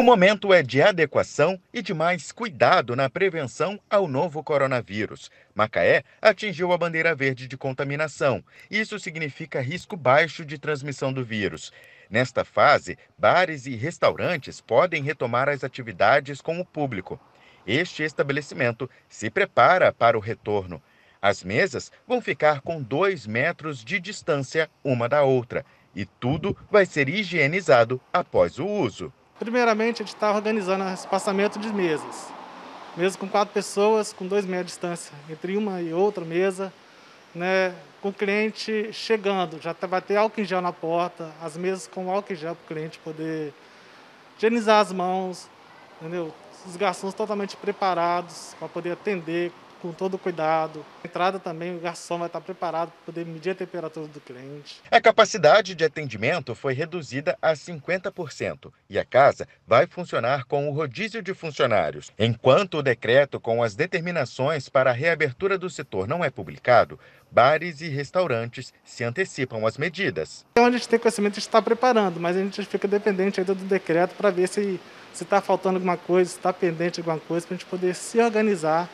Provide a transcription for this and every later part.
O momento é de adequação e de mais cuidado na prevenção ao novo coronavírus. Macaé atingiu a bandeira verde de contaminação. Isso significa risco baixo de transmissão do vírus. Nesta fase, bares e restaurantes podem retomar as atividades com o público. Este estabelecimento se prepara para o retorno. As mesas vão ficar com dois metros de distância uma da outra e tudo vai ser higienizado após o uso. Primeiramente, a gente está organizando espaçamento de mesas. Mesa com quatro pessoas, com dois metros de distância entre uma e outra mesa, né? com o cliente chegando, já tá, vai ter álcool em gel na porta, as mesas com álcool em gel para o cliente poder higienizar as mãos, entendeu? Os garçons totalmente preparados para poder atender com todo cuidado. Na entrada também, o garçom vai estar preparado para poder medir a temperatura do cliente. A capacidade de atendimento foi reduzida a 50% e a casa vai funcionar com o rodízio de funcionários. Enquanto o decreto com as determinações para a reabertura do setor não é publicado, bares e restaurantes se antecipam às medidas. Então a gente tem conhecimento, de estar preparando, mas a gente fica dependente ainda do decreto para ver se está faltando alguma coisa, se está pendente alguma coisa, para a gente poder se organizar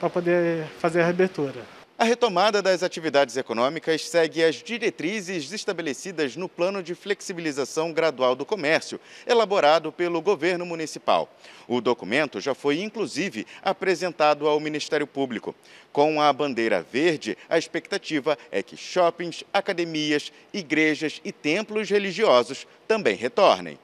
para poder fazer a abertura. A retomada das atividades econômicas segue as diretrizes estabelecidas no Plano de Flexibilização Gradual do Comércio, elaborado pelo governo municipal. O documento já foi, inclusive, apresentado ao Ministério Público. Com a bandeira verde, a expectativa é que shoppings, academias, igrejas e templos religiosos também retornem.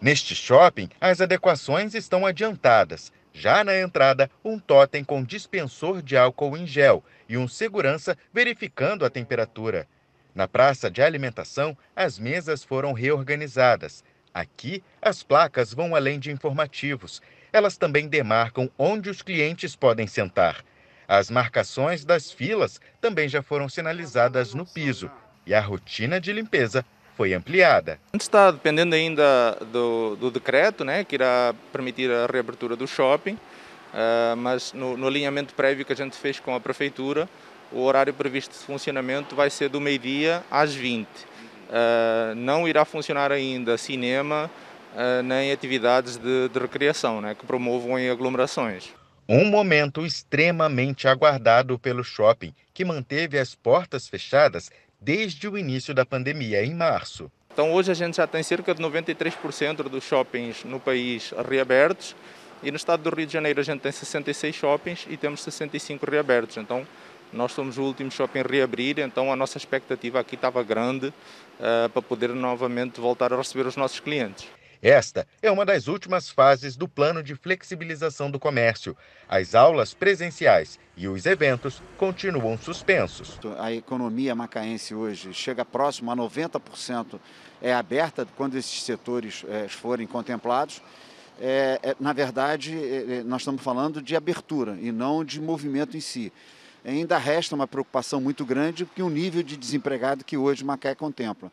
Neste shopping, as adequações estão adiantadas. Já na entrada, um totem com dispensor de álcool em gel e um segurança verificando a temperatura. Na praça de alimentação, as mesas foram reorganizadas. Aqui, as placas vão além de informativos. Elas também demarcam onde os clientes podem sentar. As marcações das filas também já foram sinalizadas no piso e a rotina de limpeza foi ampliada. Está dependendo ainda do, do decreto, né, que irá permitir a reabertura do shopping, uh, mas no, no alinhamento prévio que a gente fez com a Prefeitura, o horário previsto de funcionamento vai ser do meio-dia às 20. Uh, ah, não irá funcionar ainda cinema uh, nem atividades de, de recreação, né, que promovam em aglomerações. Um momento extremamente aguardado pelo shopping, que manteve as portas fechadas desde o início da pandemia, em março. Então, hoje a gente já tem cerca de 93% dos shoppings no país reabertos e no estado do Rio de Janeiro a gente tem 66 shoppings e temos 65 reabertos. Então, nós somos o último shopping a reabrir, então a nossa expectativa aqui estava grande uh, para poder novamente voltar a receber os nossos clientes. Esta é uma das últimas fases do plano de flexibilização do comércio. As aulas presenciais e os eventos continuam suspensos. Então, a economia macaense hoje chega próximo a 90% é aberta quando esses setores eh, forem contemplados. É, é na verdade, é, é, nós estamos falando de abertura e não de movimento em si. Ainda resta uma preocupação muito grande que o nível de desempregado que hoje Macaé contempla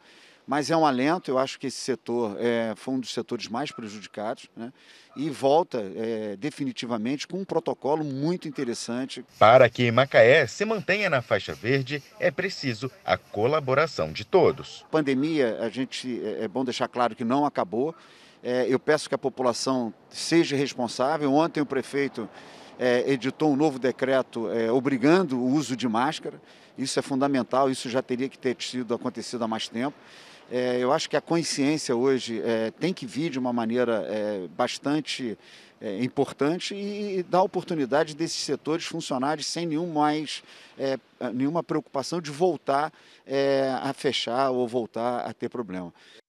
mas é um alento. Eu acho que esse setor é, foi um dos setores mais prejudicados né? e volta é, definitivamente com um protocolo muito interessante. Para que Macaé se mantenha na faixa verde, é preciso a colaboração de todos. pandemia, a gente é, é bom deixar claro que não acabou. É, eu peço que a população seja responsável. Ontem o prefeito é, editou um novo decreto é, obrigando o uso de máscara. Isso é fundamental, isso já teria que ter sido acontecido há mais tempo. É, eu acho que a consciência hoje é, tem que vir de uma maneira é, bastante é, importante e, e dar oportunidade desses setores funcionarem sem nenhum mais, é, nenhuma preocupação de voltar é, a fechar ou voltar a ter problema.